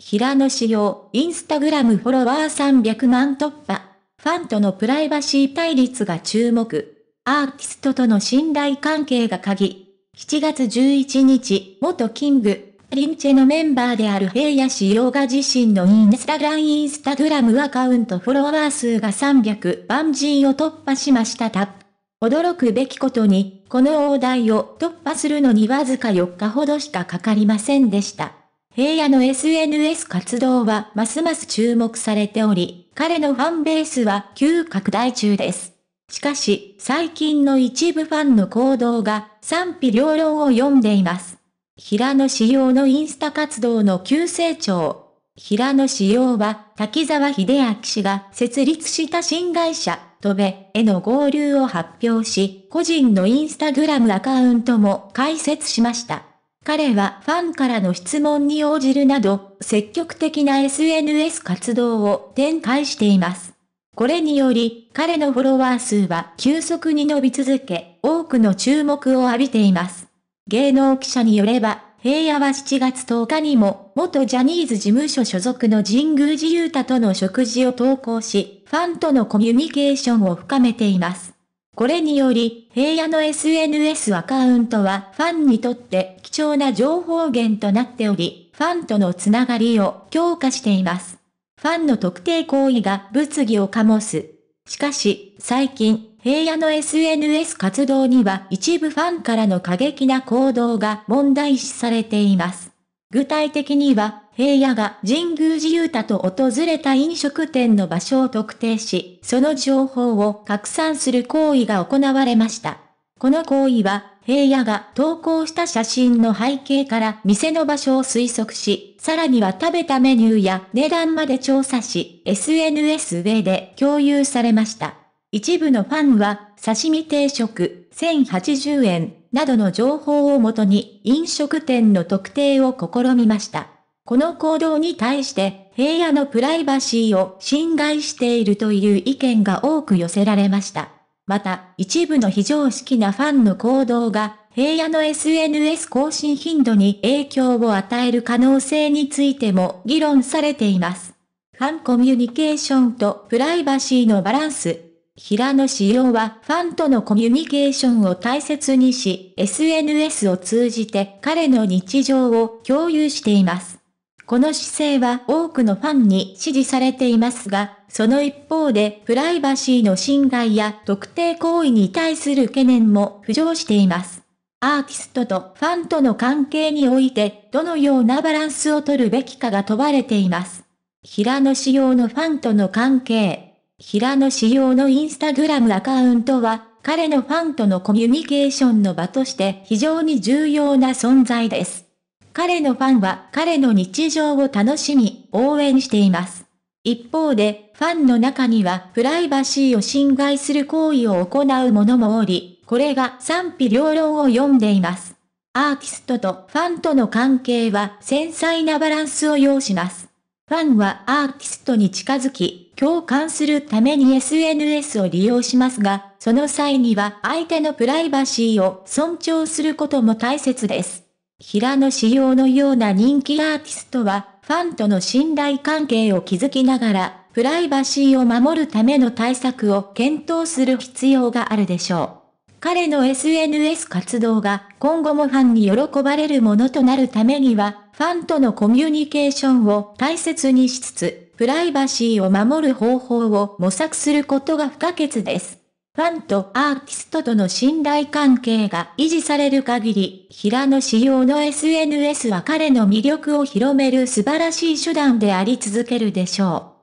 平野紫耀、インスタグラムフォロワー300万突破。ファンとのプライバシー対立が注目。アーティストとの信頼関係が鍵。7月11日、元キング、リンチェのメンバーである平野紫耀が自身のインスタラインスタグラムアカウントフォロワー数が300万人を突破しましたた。驚くべきことに、この大台を突破するのにわずか4日ほどしかかかりませんでした。平野の SNS 活動はますます注目されており、彼のファンベースは急拡大中です。しかし、最近の一部ファンの行動が賛否両論を読んでいます。平野仕様のインスタ活動の急成長。平野仕様は、滝沢秀明氏が設立した新会社、トベへの合流を発表し、個人のインスタグラムアカウントも開設しました。彼はファンからの質問に応じるなど、積極的な SNS 活動を展開しています。これにより、彼のフォロワー数は急速に伸び続け、多くの注目を浴びています。芸能記者によれば、平野は7月10日にも、元ジャニーズ事務所所属の神宮寺勇太との食事を投稿し、ファンとのコミュニケーションを深めています。これにより、平野の SNS アカウントはファンにとって貴重な情報源となっており、ファンとのつながりを強化しています。ファンの特定行為が物議を醸す。しかし、最近、平野の SNS 活動には一部ファンからの過激な行動が問題視されています。具体的には、平野が神宮寺勇太と訪れた飲食店の場所を特定し、その情報を拡散する行為が行われました。この行為は、平野が投稿した写真の背景から店の場所を推測し、さらには食べたメニューや値段まで調査し、SNS 上で共有されました。一部のファンは、刺身定食、1080円、などの情報をもとに飲食店の特定を試みました。この行動に対して平野のプライバシーを侵害しているという意見が多く寄せられました。また、一部の非常識なファンの行動が平野の SNS 更新頻度に影響を与える可能性についても議論されています。ファンコミュニケーションとプライバシーのバランス。平野仕様はファンとのコミュニケーションを大切にし、SNS を通じて彼の日常を共有しています。この姿勢は多くのファンに支持されていますが、その一方でプライバシーの侵害や特定行為に対する懸念も浮上しています。アーティストとファンとの関係において、どのようなバランスを取るべきかが問われています。平野仕様のファンとの関係。平野仕様のインスタグラムアカウントは、彼のファンとのコミュニケーションの場として非常に重要な存在です。彼のファンは彼の日常を楽しみ、応援しています。一方で、ファンの中にはプライバシーを侵害する行為を行う者もおり、これが賛否両論を読んでいます。アーティストとファンとの関係は繊細なバランスを要します。ファンはアーティストに近づき、共感するために SNS を利用しますが、その際には相手のプライバシーを尊重することも大切です。平野紫耀のような人気アーティストは、ファンとの信頼関係を築きながら、プライバシーを守るための対策を検討する必要があるでしょう。彼の SNS 活動が今後もファンに喜ばれるものとなるためには、ファンとのコミュニケーションを大切にしつつ、プライバシーを守る方法を模索することが不可欠です。ファンとアーティストとの信頼関係が維持される限り、平野仕様の SNS は彼の魅力を広める素晴らしい手段であり続けるでしょう。